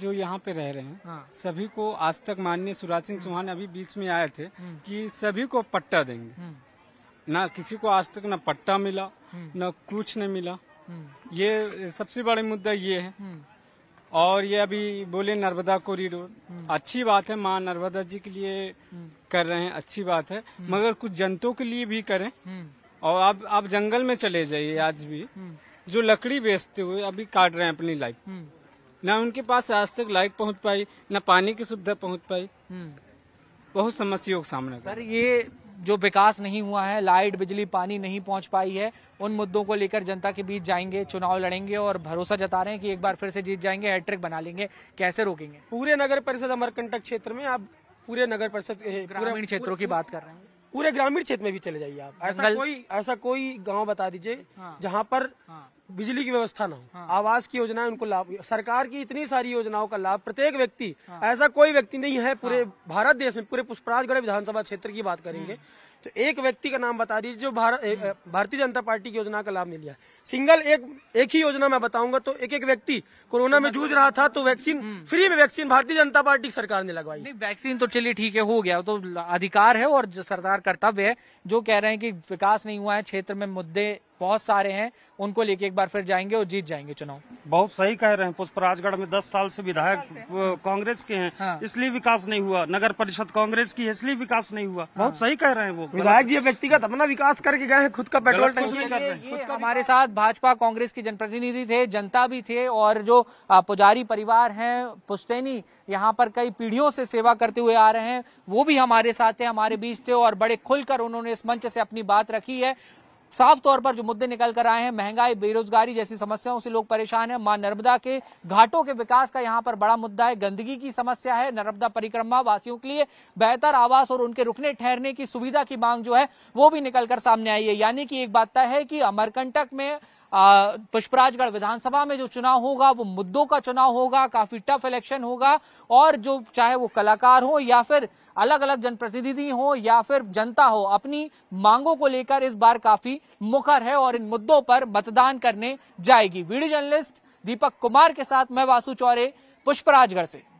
जो यहाँ पे रह रहे हैं हाँ। सभी को आज तक माननीय सुराज सिंह चौहान अभी बीच में आए थे हम्म। कि सभी को पट्टा देंगे हम्म। ना किसी को आज तक ना पट्टा मिला हम्म। ना कुछ नहीं मिला ये सबसे बड़ा मुद्दा ये है और ये अभी बोले नर्मदा कॉरिडोर अच्छी बात है माँ नर्मदा जी के लिए कर रहे हैं अच्छी बात है मगर कुछ जनतों के लिए भी करें और आप आप जंगल में चले जाइए आज भी जो लकड़ी बेचते हुए अभी काट रहे हैं अपनी लाइफ ना उनके पास आज तक लाइट पहुंच पाई ना पानी की सुविधा पहुंच पाई हम्म। बहुत समस्याओं का सामना कर ये जो विकास नहीं हुआ है लाइट बिजली पानी नहीं पहुंच पाई है उन मुद्दों को लेकर जनता के बीच जाएंगे चुनाव लड़ेंगे और भरोसा जता रहे हैं कि एक बार फिर से जीत जाएंगे हैट्रिक बना लेंगे कैसे रोकेंगे पूरे नगर परिषद अमरकंटक क्षेत्र में आप पूरे नगर परिषद ग्रामीण क्षेत्रों की बात कर रहे हैं पूरे ग्रामीण क्षेत्र में भी चले जाइए आप ऐसा कोई ऐसा कोई गांव बता दीजिए हाँ, जहाँ पर हाँ, बिजली की व्यवस्था ना हो हाँ। आवास की योजनाएं उनको लाभ सरकार की इतनी सारी योजनाओं का लाभ प्रत्येक व्यक्ति हाँ। ऐसा कोई व्यक्ति नहीं है पूरे हाँ। भारत देश में पूरे पुष्पराजगढ़ विधानसभा क्षेत्र की बात करेंगे हम्म। तो एक व्यक्ति का नाम बता दीजिए जो भारत भारतीय जनता पार्टी की योजना का लाभ नहीं लिया सिंगल एक एक ही योजना मैं बताऊंगा तो एक एक व्यक्ति कोरोना में जूझ रहा था तो वैक्सीन हम्म। फ्री में वैक्सीन भारतीय जनता पार्टी सरकार ने लगवाई नहीं वैक्सीन तो चलिए ठीक है हो गया तो अधिकार है और सरकार कर्तव्य है जो कह रहे हैं की विकास नहीं हुआ है क्षेत्र में मुद्दे बहुत सारे हैं उनको लेके एक बार फिर जाएंगे और जीत जाएंगे चुनाव बहुत सही कह रहे हैं पुष्पराजगढ़ में 10 साल से विधायक हाँ। कांग्रेस के हैं हाँ। इसलिए विकास नहीं हुआ नगर परिषद कांग्रेस की है इसलिए विकास नहीं हुआ बहुत हाँ। सही कह रहे हैं वो विधायक जी व्यक्तिगत अपना विकास करके गए हैं खुद का पेट्रोल हमारे साथ भाजपा कांग्रेस के जनप्रतिनिधि थे जनता भी थे और जो पुजारी परिवार है पुश्तैनी यहाँ पर कई पीढ़ियों से सेवा करते हुए आ रहे हैं वो भी हमारे साथ थे हमारे बीच थे और बड़े खुलकर उन्होंने इस मंच से अपनी बात रखी है साफ तौर पर जो मुद्दे निकल कर आए हैं महंगाई बेरोजगारी जैसी समस्याओं से लोग परेशान हैं मां नर्मदा के घाटों के विकास का यहां पर बड़ा मुद्दा है गंदगी की समस्या है नर्मदा परिक्रमा वासियों के लिए बेहतर आवास और उनके रुकने ठहरने की सुविधा की मांग जो है वो भी निकलकर सामने आई है यानी कि एक बात तय है कि अमरकंटक में पुष्पराजगढ़ विधानसभा में जो चुनाव होगा वो मुद्दों का चुनाव होगा काफी टफ इलेक्शन होगा और जो चाहे वो कलाकार हो या फिर अलग अलग जनप्रतिनिधि हो या फिर जनता हो अपनी मांगों को लेकर इस बार काफी मुखर है और इन मुद्दों पर मतदान करने जाएगी वीडियो जर्नलिस्ट दीपक कुमार के साथ मैं वासु चौरे पुष्पराजगढ़ से